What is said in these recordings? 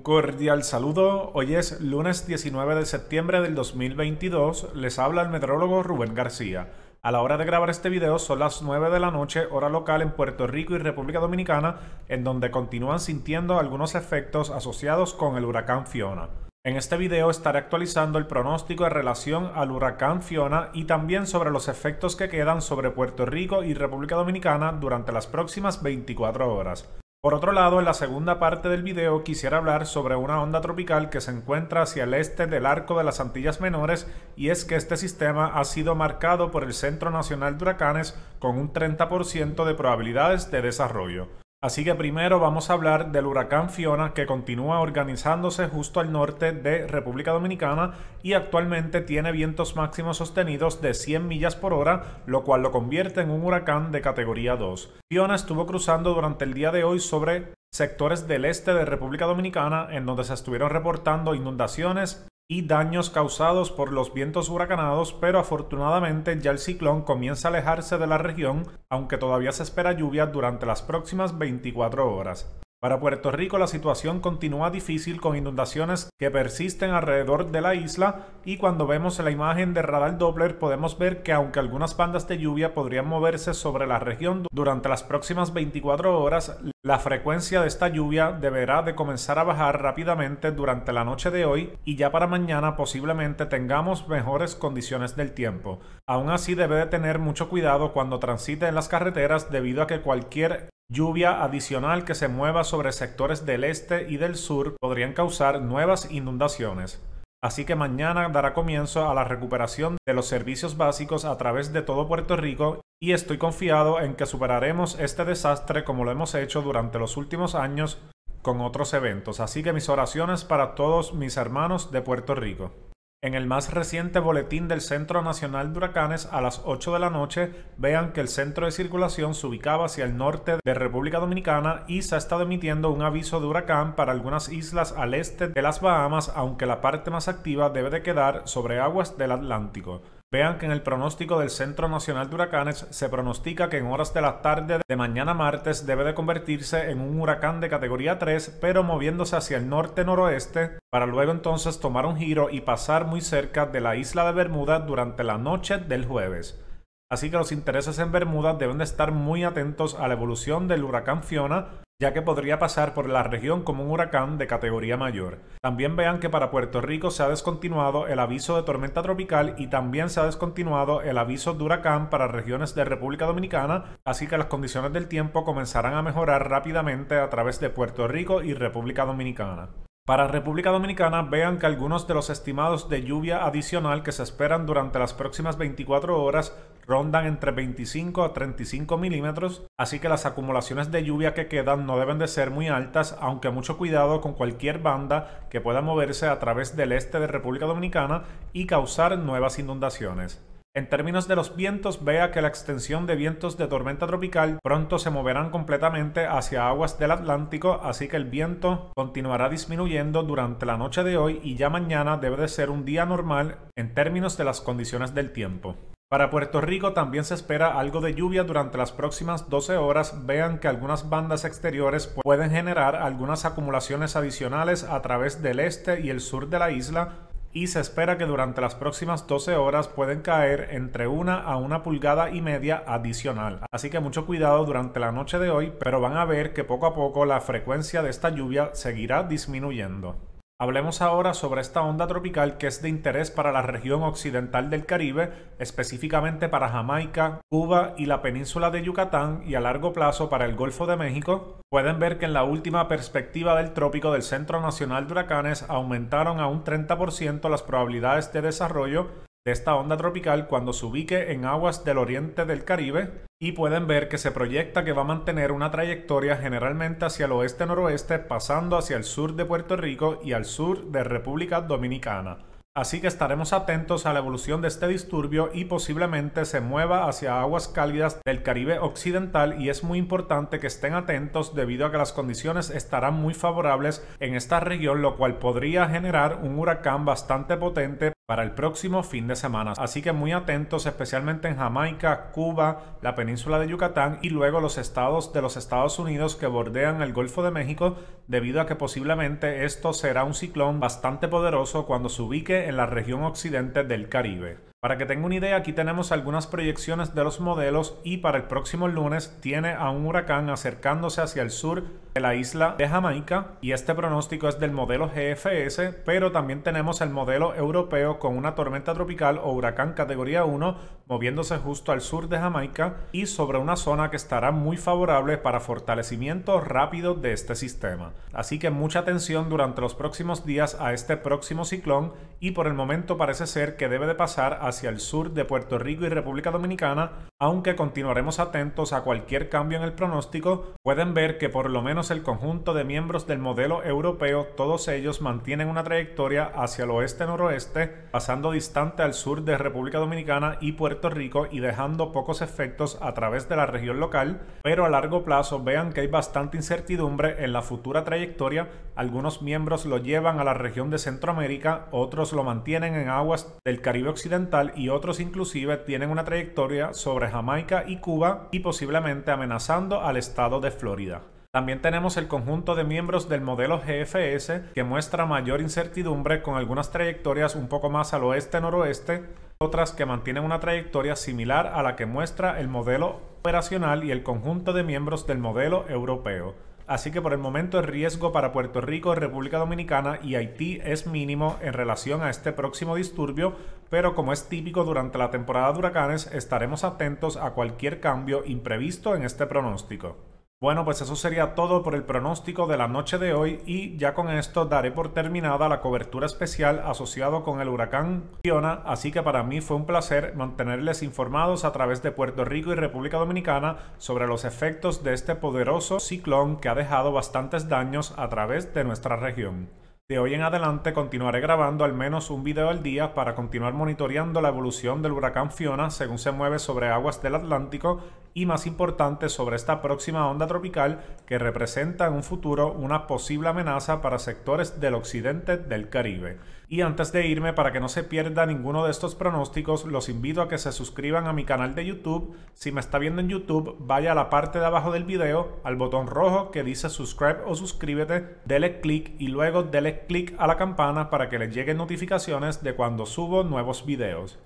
un cordial saludo. Hoy es lunes 19 de septiembre del 2022. Les habla el meteorólogo Rubén García. A la hora de grabar este video son las 9 de la noche, hora local en Puerto Rico y República Dominicana, en donde continúan sintiendo algunos efectos asociados con el huracán Fiona. En este video estaré actualizando el pronóstico en relación al huracán Fiona y también sobre los efectos que quedan sobre Puerto Rico y República Dominicana durante las próximas 24 horas. Por otro lado, en la segunda parte del video quisiera hablar sobre una onda tropical que se encuentra hacia el este del arco de las Antillas Menores y es que este sistema ha sido marcado por el Centro Nacional de Huracanes con un 30% de probabilidades de desarrollo. Así que primero vamos a hablar del huracán Fiona que continúa organizándose justo al norte de República Dominicana y actualmente tiene vientos máximos sostenidos de 100 millas por hora, lo cual lo convierte en un huracán de categoría 2. Fiona estuvo cruzando durante el día de hoy sobre sectores del este de República Dominicana en donde se estuvieron reportando inundaciones y daños causados por los vientos huracanados, pero afortunadamente ya el ciclón comienza a alejarse de la región, aunque todavía se espera lluvia durante las próximas 24 horas. Para Puerto Rico la situación continúa difícil con inundaciones que persisten alrededor de la isla y cuando vemos la imagen de radar Doppler podemos ver que aunque algunas bandas de lluvia podrían moverse sobre la región durante las próximas 24 horas, la frecuencia de esta lluvia deberá de comenzar a bajar rápidamente durante la noche de hoy y ya para mañana posiblemente tengamos mejores condiciones del tiempo. Aún así debe de tener mucho cuidado cuando transite en las carreteras debido a que cualquier Lluvia adicional que se mueva sobre sectores del este y del sur podrían causar nuevas inundaciones. Así que mañana dará comienzo a la recuperación de los servicios básicos a través de todo Puerto Rico y estoy confiado en que superaremos este desastre como lo hemos hecho durante los últimos años con otros eventos. Así que mis oraciones para todos mis hermanos de Puerto Rico. En el más reciente boletín del Centro Nacional de Huracanes a las 8 de la noche, vean que el centro de circulación se ubicaba hacia el norte de República Dominicana y se ha estado emitiendo un aviso de huracán para algunas islas al este de las Bahamas, aunque la parte más activa debe de quedar sobre aguas del Atlántico. Vean que en el pronóstico del Centro Nacional de Huracanes se pronostica que en horas de la tarde de mañana martes debe de convertirse en un huracán de categoría 3, pero moviéndose hacia el norte-noroeste, para luego entonces tomar un giro y pasar muy cerca de la isla de Bermuda durante la noche del jueves. Así que los intereses en Bermuda deben de estar muy atentos a la evolución del huracán Fiona, ya que podría pasar por la región como un huracán de categoría mayor. También vean que para Puerto Rico se ha descontinuado el aviso de tormenta tropical y también se ha descontinuado el aviso de huracán para regiones de República Dominicana, así que las condiciones del tiempo comenzarán a mejorar rápidamente a través de Puerto Rico y República Dominicana. Para República Dominicana, vean que algunos de los estimados de lluvia adicional que se esperan durante las próximas 24 horas rondan entre 25 a 35 milímetros, así que las acumulaciones de lluvia que quedan no deben de ser muy altas, aunque mucho cuidado con cualquier banda que pueda moverse a través del este de República Dominicana y causar nuevas inundaciones. En términos de los vientos, vea que la extensión de vientos de tormenta tropical pronto se moverán completamente hacia aguas del Atlántico, así que el viento continuará disminuyendo durante la noche de hoy y ya mañana debe de ser un día normal en términos de las condiciones del tiempo. Para Puerto Rico también se espera algo de lluvia durante las próximas 12 horas. Vean que algunas bandas exteriores pueden generar algunas acumulaciones adicionales a través del este y el sur de la isla, y se espera que durante las próximas 12 horas pueden caer entre una a una pulgada y media adicional. Así que mucho cuidado durante la noche de hoy, pero van a ver que poco a poco la frecuencia de esta lluvia seguirá disminuyendo. Hablemos ahora sobre esta onda tropical que es de interés para la región occidental del Caribe, específicamente para Jamaica, Cuba y la península de Yucatán y a largo plazo para el Golfo de México. Pueden ver que en la última perspectiva del trópico del Centro Nacional de Huracanes aumentaron a un 30% las probabilidades de desarrollo de esta onda tropical cuando se ubique en aguas del oriente del Caribe y pueden ver que se proyecta que va a mantener una trayectoria generalmente hacia el oeste-noroeste pasando hacia el sur de Puerto Rico y al sur de República Dominicana. Así que estaremos atentos a la evolución de este disturbio y posiblemente se mueva hacia aguas cálidas del Caribe Occidental y es muy importante que estén atentos debido a que las condiciones estarán muy favorables en esta región lo cual podría generar un huracán bastante potente para el próximo fin de semana. Así que muy atentos, especialmente en Jamaica, Cuba, la península de Yucatán y luego los estados de los Estados Unidos que bordean el Golfo de México, debido a que posiblemente esto será un ciclón bastante poderoso cuando se ubique en la región occidente del Caribe. Para que tenga una idea, aquí tenemos algunas proyecciones de los modelos y para el próximo lunes tiene a un huracán acercándose hacia el sur de la isla de Jamaica y este pronóstico es del modelo GFS, pero también tenemos el modelo europeo con una tormenta tropical o huracán categoría 1 moviéndose justo al sur de Jamaica y sobre una zona que estará muy favorable para fortalecimiento rápido de este sistema. Así que mucha atención durante los próximos días a este próximo ciclón y por el momento parece ser que debe de pasar hacia el sur de Puerto Rico y República Dominicana, aunque continuaremos atentos a cualquier cambio en el pronóstico, pueden ver que por lo menos el conjunto de miembros del modelo europeo, todos ellos mantienen una trayectoria hacia el oeste-noroeste, pasando distante al sur de República Dominicana y Puerto Rico y dejando pocos efectos a través de la región local, pero a largo plazo vean que hay bastante incertidumbre en la futura trayectoria, algunos miembros lo llevan a la región de Centroamérica, otros lo mantienen en aguas del Caribe Occidental y otros inclusive tienen una trayectoria sobre Jamaica y Cuba y posiblemente amenazando al estado de Florida. También tenemos el conjunto de miembros del modelo GFS que muestra mayor incertidumbre con algunas trayectorias un poco más al oeste-noroeste, otras que mantienen una trayectoria similar a la que muestra el modelo operacional y el conjunto de miembros del modelo europeo. Así que por el momento el riesgo para Puerto Rico, República Dominicana y Haití es mínimo en relación a este próximo disturbio, pero como es típico durante la temporada de huracanes, estaremos atentos a cualquier cambio imprevisto en este pronóstico. Bueno, pues eso sería todo por el pronóstico de la noche de hoy y ya con esto daré por terminada la cobertura especial asociado con el huracán Fiona, así que para mí fue un placer mantenerles informados a través de Puerto Rico y República Dominicana sobre los efectos de este poderoso ciclón que ha dejado bastantes daños a través de nuestra región. De hoy en adelante continuaré grabando al menos un video al día para continuar monitoreando la evolución del huracán Fiona según se mueve sobre aguas del Atlántico y más importante sobre esta próxima onda tropical que representa en un futuro una posible amenaza para sectores del occidente del Caribe. Y antes de irme, para que no se pierda ninguno de estos pronósticos, los invito a que se suscriban a mi canal de YouTube. Si me está viendo en YouTube, vaya a la parte de abajo del video, al botón rojo que dice subscribe o suscríbete, dele click y luego dele clic a la campana para que les lleguen notificaciones de cuando subo nuevos videos.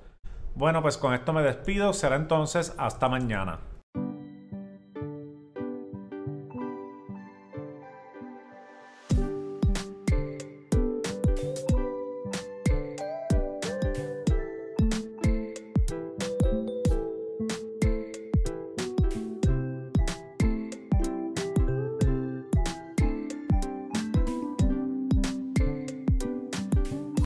Bueno, pues con esto me despido, será entonces hasta mañana.